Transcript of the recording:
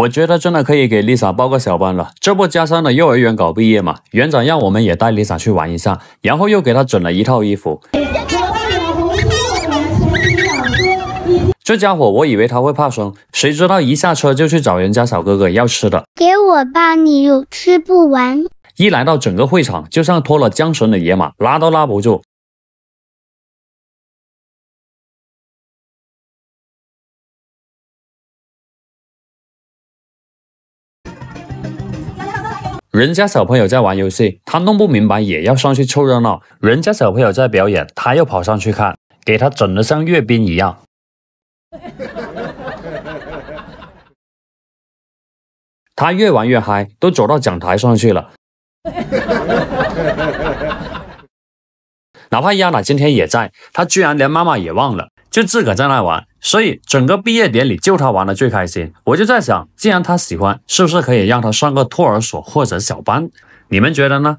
我觉得真的可以给 Lisa 报个小班了，这不加上的幼儿园搞毕业嘛，园长让我们也带 Lisa 去玩一下，然后又给她整了一套衣服。这家伙我以为他会怕生，谁知道一下车就去找人家小哥哥要吃的，给我吧，你又吃不完。一来到整个会场，就像脱了缰绳的野马，拉都拉不住。人家小朋友在玩游戏，他弄不明白也要上去凑热闹。人家小朋友在表演，他又跑上去看，给他整的像阅兵一样。他越玩越嗨，都走到讲台上去了。哪怕亚娜今天也在，他居然连妈妈也忘了。就自个在那玩，所以整个毕业典礼就他玩的最开心。我就在想，既然他喜欢，是不是可以让他上个托儿所或者小班？你们觉得呢？